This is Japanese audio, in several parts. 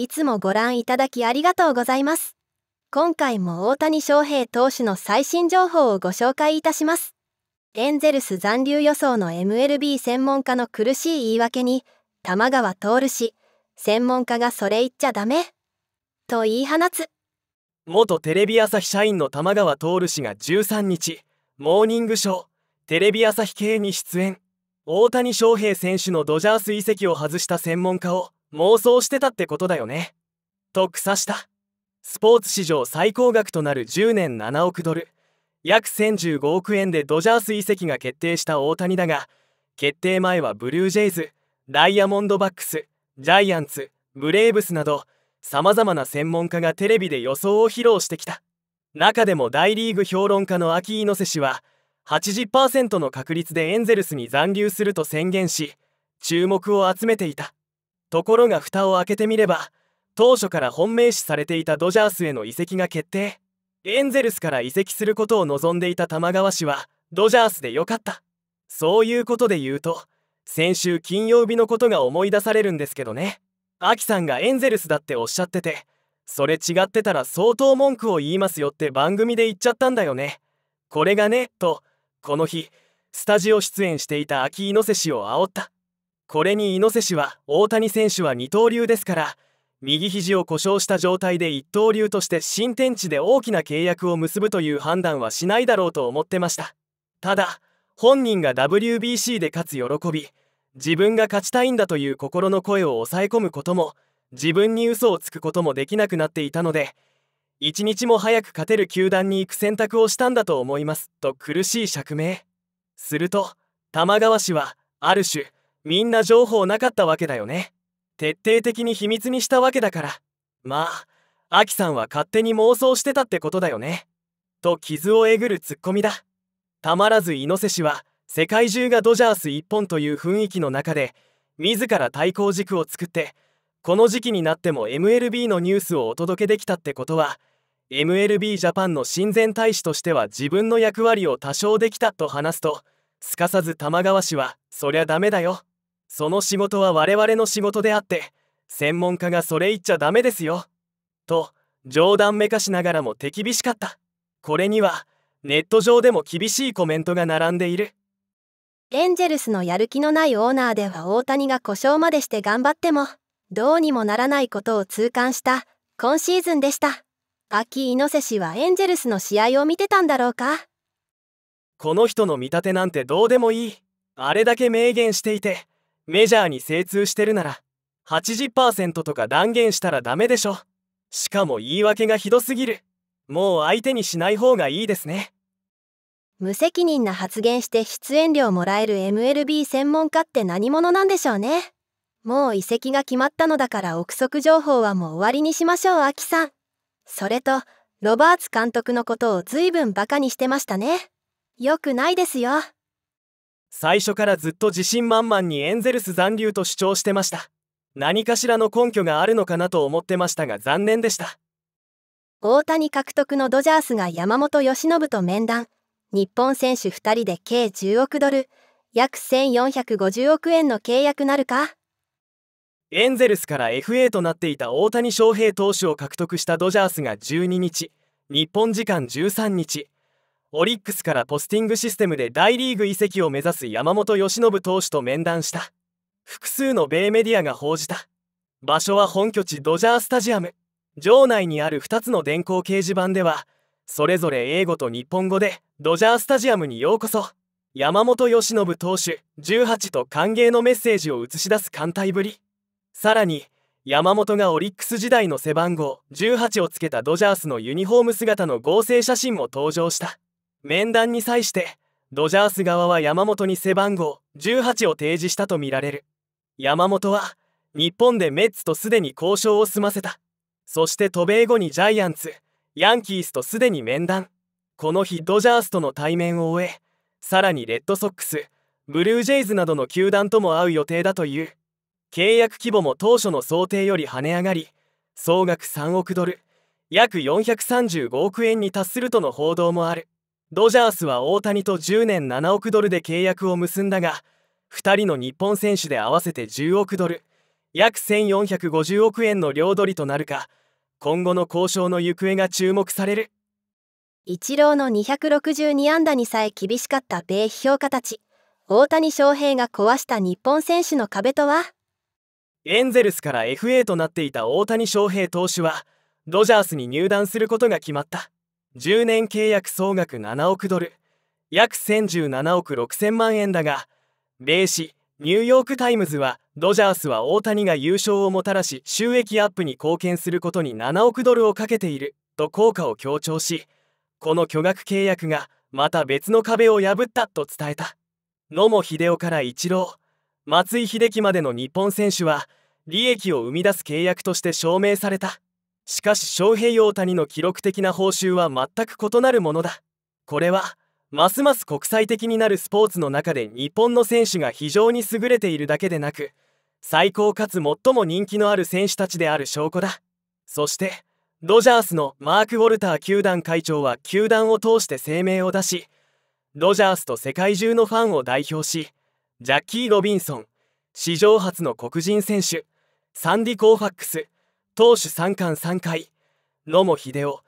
いつもご覧いただきありがとうございます。今回も大谷翔平投手の最新情報をご紹介いたします。エンゼルス残留予想の MLB 専門家の苦しい言い訳に、玉川徹氏、専門家がそれ言っちゃダメ。と言い放つ。元テレビ朝日社員の玉川徹氏が13日、モーニングショー、テレビ朝日系に出演。大谷翔平選手のドジャース移籍を外した専門家を、妄想してたってことだよね。と草したスポーツ史上最高額となる10年7億ドル約1015億円でドジャース移籍が決定した大谷だが決定前はブルージェイズダイヤモンドバックスジャイアンツブレーブスなどさまざまな専門家がテレビで予想を披露してきた中でも大リーグ評論家の秋猪瀬氏は80%の確率でエンゼルスに残留すると宣言し注目を集めていた。ところが蓋を開けてみれば当初から本命視されていたドジャースへの移籍が決定エンゼルスから移籍することを望んでいた玉川氏はドジャースでよかったそういうことで言うと先週金曜日のことが思い出されるんですけどねアキさんがエンゼルスだっておっしゃっててそれ違ってたら相当文句を言いますよって番組で言っちゃったんだよねこれがねとこの日スタジオ出演していた秋猪瀬氏を煽ったこれに猪瀬氏は大谷選手は二刀流ですから右肘を故障した状態で一刀流として新天地で大きな契約を結ぶという判断はしないだろうと思ってましたただ本人が WBC で勝つ喜び自分が勝ちたいんだという心の声を抑え込むことも自分に嘘をつくこともできなくなっていたので一日も早く勝てる球団に行く選択をしたんだと思いますと苦しい釈明すると玉川氏はある種みんな情報なかったわけだよね徹底的に秘密にしたわけだからまあアキさんは勝手に妄想してたってことだよねと傷をえぐるツッコミだたまらず猪瀬氏は世界中がドジャース一本という雰囲気の中で自ら対抗軸を作ってこの時期になっても MLB のニュースをお届けできたってことは MLB ジャパンの親善大使としては自分の役割を多少できたと話すとすかさず玉川氏は「そりゃダメだよ」その仕事は我々の仕事であって専門家がそれ言っちゃダメですよと冗談めかしながらも手厳しかったこれにはネット上でも厳しいコメントが並んでいるエンジェルスのやる気のないオーナーでは大谷が故障までして頑張ってもどうにもならないことを痛感した今シーズンでした秋猪瀬氏はエンジェルスの試合を見てたんだろうかこの人の見立てなんてどうでもいいあれだけ明言していてメジャーに精通してるなら80%とか断言したらダメでしょしかも言い訳がひどすぎるもう相手にしない方がいいですね無責任な発言して出演料もらえる MLB 専門家って何者なんでしょうねもう移籍が決まったのだから憶測情報はもう終わりにしましょうアキさんそれとロバーツ監督のことを随分バカにしてましたねよくないですよ最初からずっと自信満々にエンゼルス残留と主張してました何かしらの根拠があるのかなと思ってましたが残念でした大谷獲得のドジャースが山本由伸と面談日本選手2人で計10億ドル約1450億円の契約なるかエンゼルスから FA となっていた大谷翔平投手を獲得したドジャースが12日日本時間13日オリックスからポスティングシステムで大リーグ移籍を目指す山本由伸投手と面談した複数の米メディアが報じた場所は本拠地ドジャースタジアム場内にある2つの電光掲示板ではそれぞれ英語と日本語でドジャースタジアムにようこそ山本由伸投手18と歓迎のメッセージを映し出す艦隊ぶりさらに山本がオリックス時代の背番号18をつけたドジャースのユニフォーム姿の合成写真も登場した面談に際してドジャース側は山本に背番号18を提示したとみられる山本は日本でメッツとすでに交渉を済ませたそして渡米後にジャイアンツヤンキースとすでに面談この日ドジャースとの対面を終えさらにレッドソックスブルージェイズなどの球団とも会う予定だという契約規模も当初の想定より跳ね上がり総額3億ドル約435億円に達するとの報道もあるドジャースは大谷と10年7億ドルで契約を結んだが2人の日本選手で合わせて10億ドル約1450億円の両取りとなるか今後の交渉の行方が注目されるイチローの262安打にさえ厳しかった米批評家たち大谷翔平が壊した日本選手の壁とはエンゼルスから FA となっていた大谷翔平投手はドジャースに入団することが決まった。10年契約総額7億ドル約1017億6000万円だが米紙ニューヨーク・タイムズはドジャースは大谷が優勝をもたらし収益アップに貢献することに7億ドルをかけていると効果を強調しこの巨額契約がまた別の壁を破ったと伝えた野茂英雄からイチロー松井秀喜までの日本選手は利益を生み出す契約として証明された。しかし翔平大谷の記録的な報酬は全く異なるものだこれはますます国際的になるスポーツの中で日本の選手が非常に優れているだけでなく最高かつ最も人気のある選手たちである証拠だそしてドジャースのマーク・ウォルター球団会長は球団を通して声明を出しドジャースと世界中のファンを代表しジャッキー・ロビンソン史上初の黒人選手サンディ・コーファックス投手3冠3回野茂英雄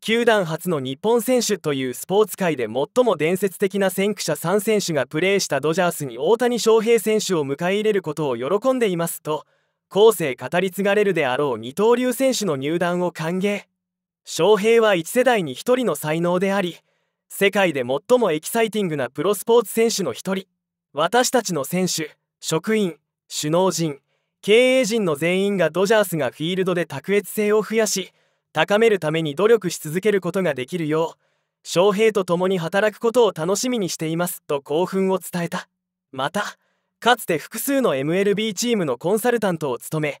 球団初の日本選手というスポーツ界で最も伝説的な先駆者3選手がプレーしたドジャースに大谷翔平選手を迎え入れることを喜んでいますと後世語り継がれるであろう二刀流選手の入団を歓迎翔平は1世代に1人の才能であり世界で最もエキサイティングなプロスポーツ選手の1人私たちの選手職員首脳陣経営陣の全員がドジャースがフィールドで卓越性を増やし高めるために努力し続けることができるよう翔平と共に働くことを楽しみにしていますと興奮を伝えたまたかつて複数の MLB チームのコンサルタントを務め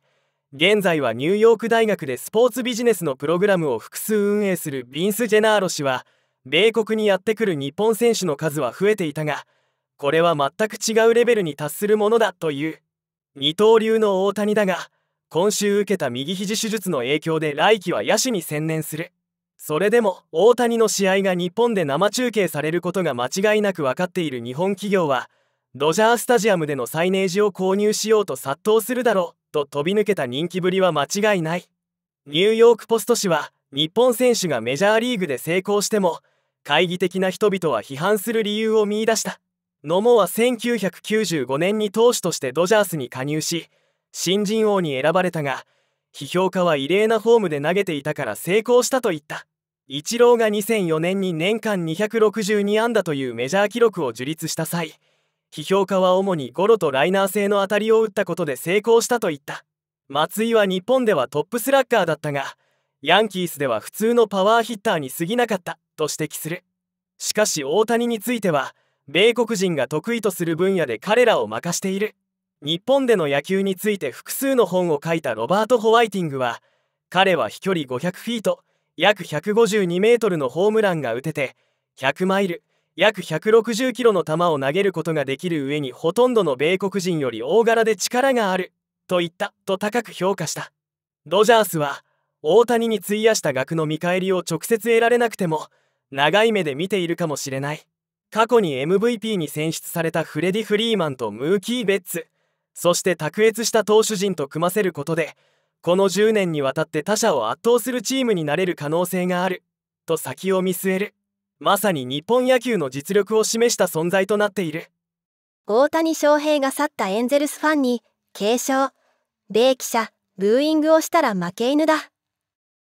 現在はニューヨーク大学でスポーツビジネスのプログラムを複数運営するビンス・ジェナーロ氏は米国にやってくる日本選手の数は増えていたがこれは全く違うレベルに達するものだという。二刀流の大谷だが今週受けた右肘手術の影響で来季は野手に専念するそれでも大谷の試合が日本で生中継されることが間違いなく分かっている日本企業はドジャースタジアムでのサイネージを購入しようと殺到するだろうと飛び抜けた人気ぶりは間違いないニューヨーク・ポスト紙は日本選手がメジャーリーグで成功しても懐疑的な人々は批判する理由を見いだした野茂は1995年に投手としてドジャースに加入し新人王に選ばれたが批評家は異例なフォームで投げていたから成功したと言ったイチローが2004年に年間262安打というメジャー記録を樹立した際批評家は主にゴロとライナー性の当たりを打ったことで成功したと言った松井は日本ではトップスラッガーだったがヤンキースでは普通のパワーヒッターに過ぎなかったと指摘するしかし大谷については「米国人が得意とする分野で彼らを任している日本での野球について複数の本を書いたロバート・ホワイティングは彼は飛距離500フィート約152メートルのホームランが打てて100マイル約160キロの球を投げることができる上にほとんどの米国人より大柄で力があると言ったと高く評価したドジャースは大谷に費やした額の見返りを直接得られなくても長い目で見ているかもしれない過去に MVP に選出されたフレディ・フリーマンとムーキー・ベッツそして卓越した投手陣と組ませることでこの10年にわたって他者を圧倒するチームになれる可能性があると先を見据えるまさに日本野球の実力を示した存在となっている大谷翔平が去ったエンゼルスファンに継承米記者ブーイングをしたら負け犬だ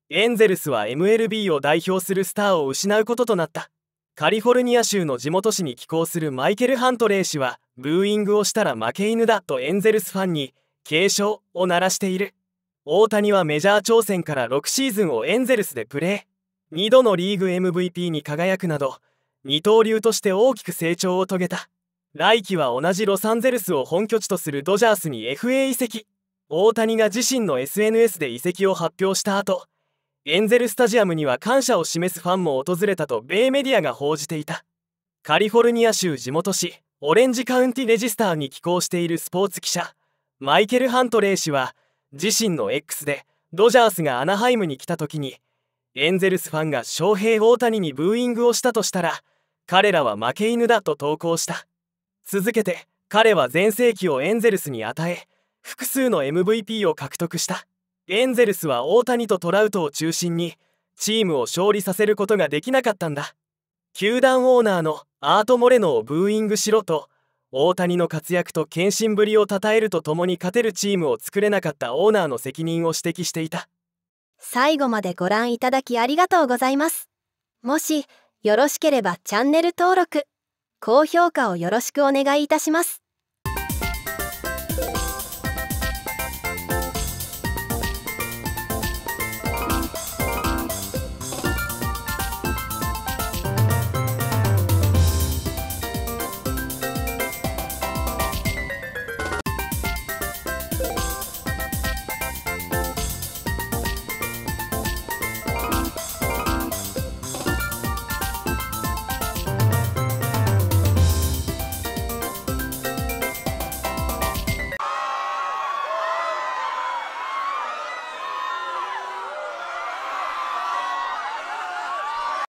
エンゼルスは MLB を代表するスターを失うこととなったカリフォルニア州の地元紙に寄稿するマイケル・ハントレー氏はブーイングをしたら負け犬だとエンゼルスファンに警鐘を鳴らしている大谷はメジャー挑戦から6シーズンをエンゼルスでプレー2度のリーグ MVP に輝くなど二刀流として大きく成長を遂げた来季は同じロサンゼルスを本拠地とするドジャースに FA 移籍大谷が自身の SNS で移籍を発表した後エンゼル・スタジアムには感謝を示すファンも訪れたと米メディアが報じていたカリフォルニア州地元紙オレンジカウンティレジスターに寄稿しているスポーツ記者マイケル・ハントレイ氏は自身の X でドジャースがアナハイムに来た時にエンゼルスファンが翔平大谷にブーイングをしたとしたら彼らは負け犬だと投稿した続けて彼は全盛期をエンゼルスに与え複数の MVP を獲得したエンゼルスは大谷とトラウトを中心にチームを勝利させることができなかったんだ球団オーナーのアート・モレノをブーイングしろと大谷の活躍と献身ぶりを称えるとともに勝てるチームを作れなかったオーナーの責任を指摘していた最後までご覧いただきありがとうございますもしよろしければチャンネル登録高評価をよろしくお願いいたします